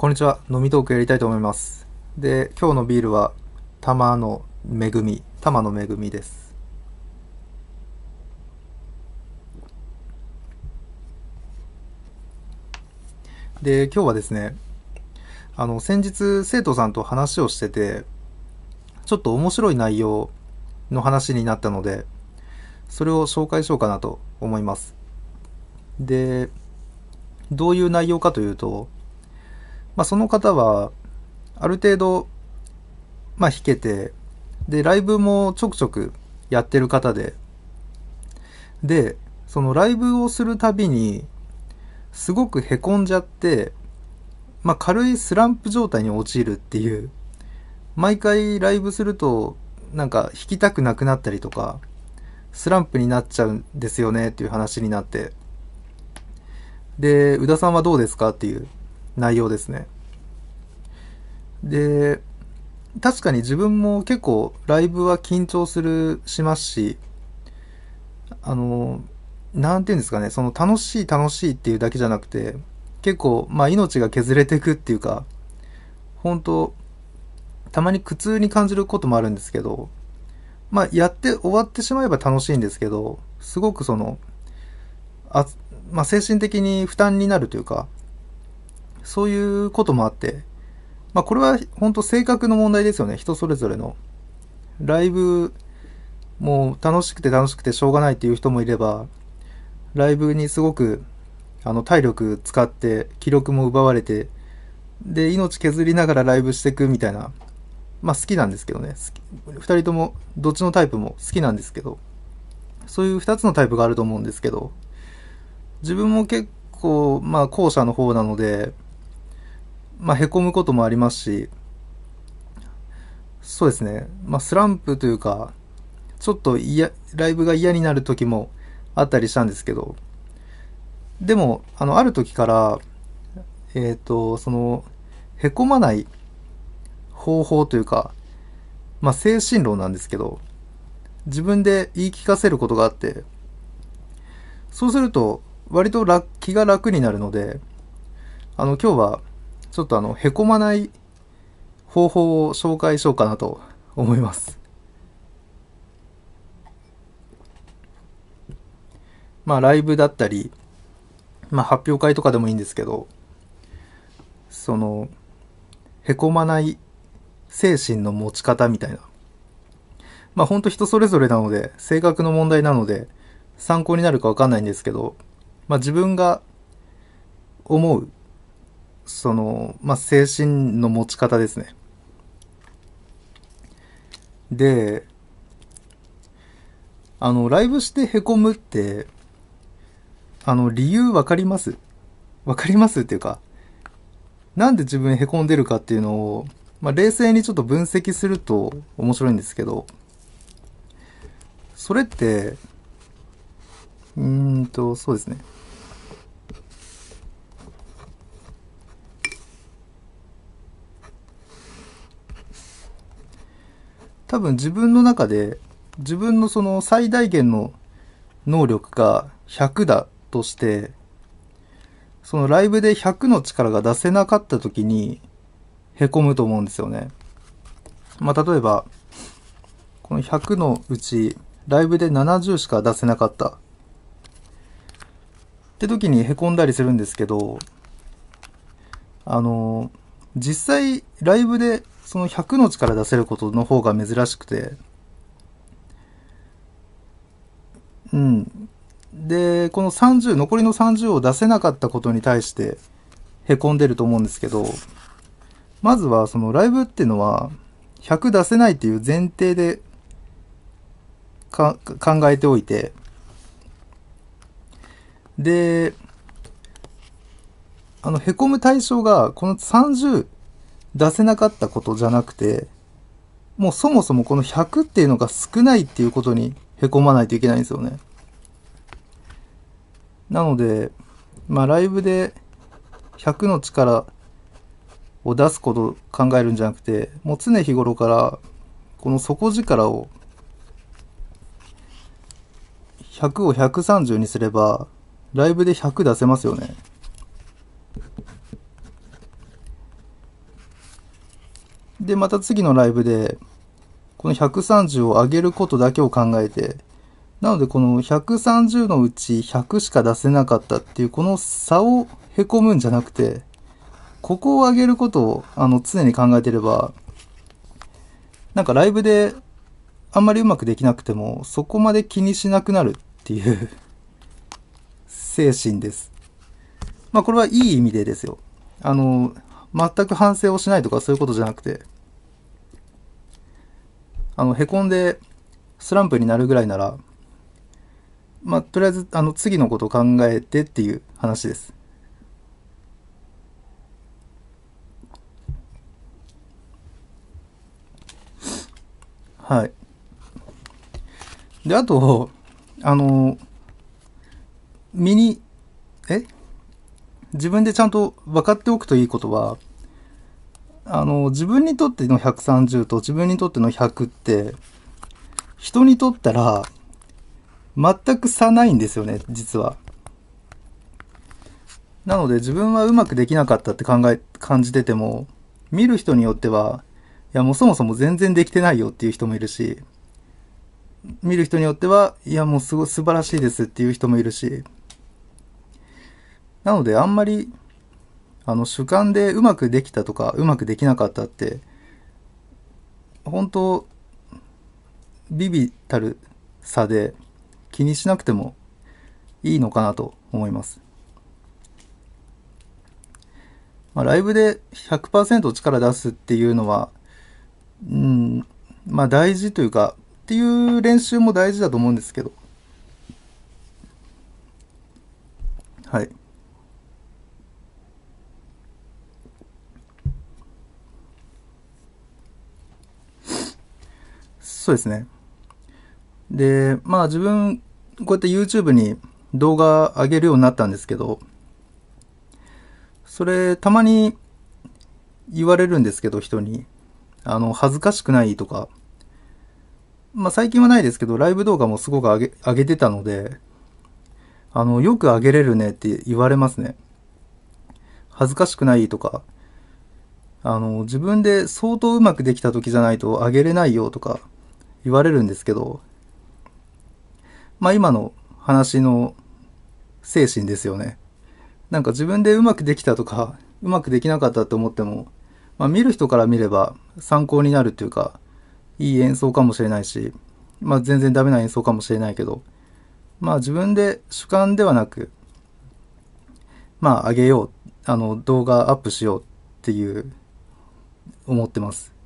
こんにちは。飲みトークやりたいと思います。で、今日のビールは、玉の恵み、玉の恵みです。で、今日はですね、あの、先日生徒さんと話をしてて、ちょっと面白い内容の話になったので、それを紹介しようかなと思います。で、どういう内容かというと、まあ、その方は、ある程度、まあ、弾けて、で、ライブもちょくちょくやってる方で、で、そのライブをするたびに、すごくへこんじゃって、まあ、軽いスランプ状態に陥るっていう、毎回ライブすると、なんか弾きたくなくなったりとか、スランプになっちゃうんですよねっていう話になって、で、宇田さんはどうですかっていう内容ですね。で、確かに自分も結構ライブは緊張する、しますし、あの、なんていうんですかね、その楽しい楽しいっていうだけじゃなくて、結構、まあ命が削れていくっていうか、本当たまに苦痛に感じることもあるんですけど、まあやって終わってしまえば楽しいんですけど、すごくその、あまあ精神的に負担になるというか、そういうこともあって、まあこれは本当性格の問題ですよね。人それぞれの。ライブ、もう楽しくて楽しくてしょうがないっていう人もいれば、ライブにすごく、あの、体力使って、気力も奪われて、で、命削りながらライブしていくみたいな、まあ好きなんですけどね。二人とも、どっちのタイプも好きなんですけど、そういう二つのタイプがあると思うんですけど、自分も結構、まあ後者の方なので、まあ、へこむこともありますし、そうですね、まあ、スランプというか、ちょっと嫌、ライブが嫌になる時もあったりしたんですけど、でも、あの、ある時から、えっ、ー、と、その、へこまない方法というか、まあ、精神論なんですけど、自分で言い聞かせることがあって、そうすると、割と気が楽になるので、あの、今日はちょっとあの、へこまない方法を紹介しようかなと思います。まあ、ライブだったり、まあ、発表会とかでもいいんですけど、その、へこまない精神の持ち方みたいな。まあ、ほんと人それぞれなので、性格の問題なので、参考になるかわかんないんですけど、まあ、自分が思うその、まあ、精神の持ち方ですね。で、あの、ライブして凹むって、あの、理由わかりますわかりますっていうか、なんで自分凹んでるかっていうのを、まあ、冷静にちょっと分析すると面白いんですけど、それって、うーんと、そうですね。多分自分の中で自分のその最大限の能力が100だとして、そのライブで100の力が出せなかった時にへこむと思うんですよね。まあ、例えば、この100のうちライブで70しか出せなかった。って時にへこんだりするんですけど、あの、実際ライブでその100の力出せることの方が珍しくて、うん。で、この30、残りの30を出せなかったことに対して、凹んでると思うんですけど、まずはそのライブっていうのは、100出せないっていう前提でか考えておいて、で、あの、凹む対象が、この30出せなかったことじゃなくて、もうそもそもこの100っていうのが少ないっていうことに凹まないといけないんですよね。なので、まあライブで100の力を出すことを考えるんじゃなくて、もう常日頃からこの底力を100を130にすれば、ライブで100出せますよね。で、また次のライブで、この130を上げることだけを考えて、なのでこの130のうち100しか出せなかったっていうこの差をへこむんじゃなくて、ここを上げることをあの常に考えてれば、なんかライブであんまりうまくできなくてもそこまで気にしなくなるっていう 精神です。まあこれはいい意味でですよ。あの、全く反省をしないとかそういうことじゃなくて、あの、凹んでスランプになるぐらいなら、まあ、とりあえず、あの、次のことを考えてっていう話です。はい。で、あと、あの、身に、え自分でちゃんと分かっておくといいことは、あの、自分にとっての130と自分にとっての100って、人にとったら、全く差ないんですよね、実は。なので自分はうまくできなかったって考え、感じてても、見る人によっては、いやもうそもそも全然できてないよっていう人もいるし、見る人によっては、いやもうすごい素晴らしいですっていう人もいるし、なのであんまりあの主観でうまくできたとかうまくできなかったって本当ビビたる差で気にしなくてもいいのかなと思います。まあ、ライブで100%力出すっていうのは、うん、まあ大事というか、っていう練習も大事だと思うんですけど。はい。そうですね。で、まあ自分、こうやって YouTube に動画上げるようになったんですけど、それ、たまに言われるんですけど、人に。あの、恥ずかしくないとか。まあ最近はないですけど、ライブ動画もすごく上げ、上げてたので、あの、よく上げれるねって言われますね。恥ずかしくないとか、あの、自分で相当うまくできた時じゃないと上げれないよとか、言われるんですけど、まあ今の話の精神ですよね。なんか自分でうまくできたとか、うまくできなかったと思っても、まあ見る人から見れば参考になるっていうか、いい演奏かもしれないし、まあ全然ダメな演奏かもしれないけど、まあ自分で主観ではなく、まあ上げよう、あの動画アップしようっていう思ってます。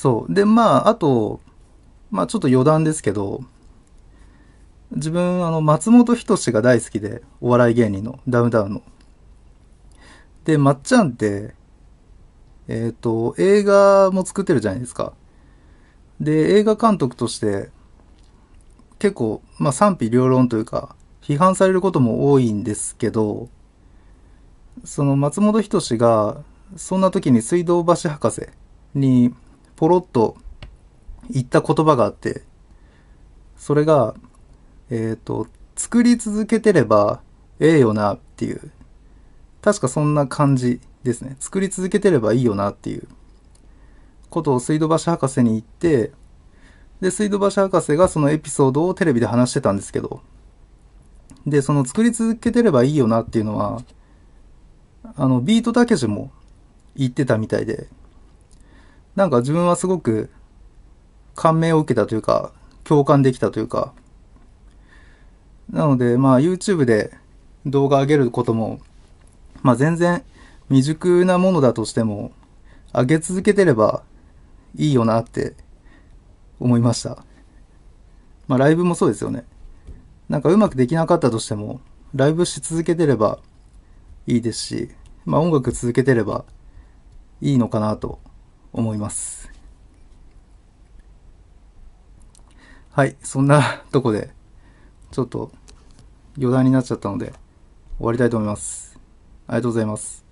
そう。で、まあ、あと、まあちょっと余談ですけど、自分、あの、松本人志が大好きで、お笑い芸人の、ダウンタウンの。で、まっちゃんって、えっ、ー、と、映画も作ってるじゃないですか。で、映画監督として、結構、まあ、賛否両論というか、批判されることも多いんですけど、その松本人志が、そんな時に水道橋博士にポロッと言った言葉があって、それが、えっ、ー、と、作り続けてればええよなっていう、確かそんな感じですね。作り続けてればいいよなっていうことを水道橋博士に言って、で、水道橋博士がそのエピソードをテレビで話してたんですけど、で、その作り続けてればいいよなっていうのは、あの、ビートたけしも言ってたみたいで、なんか自分はすごく感銘を受けたというか、共感できたというか、なので、まあ YouTube で動画上げることも、まあ全然未熟なものだとしても、上げ続けてればいいよなって思いました。まあライブもそうですよね。なんかうまくできなかったとしても、ライブし続けてればいいですし、まあ音楽続けてればいいのかなと思います。はい、そんなとこで、ちょっと余談になっちゃったので、終わりたいと思います。ありがとうございます。